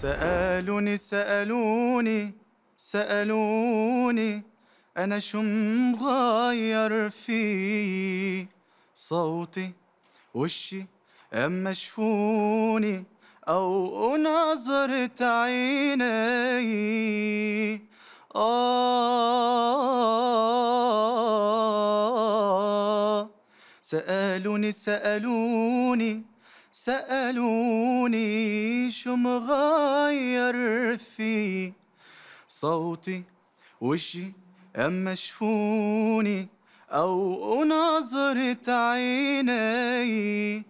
سألوني سألوني سألوني أنا شو مغير فيه صوتي وشي أما شفوني أو نظرة عيني آه سألوني سألوني سألوني شو مغير في صوتي وشي أما شفوني أو نظرة عيني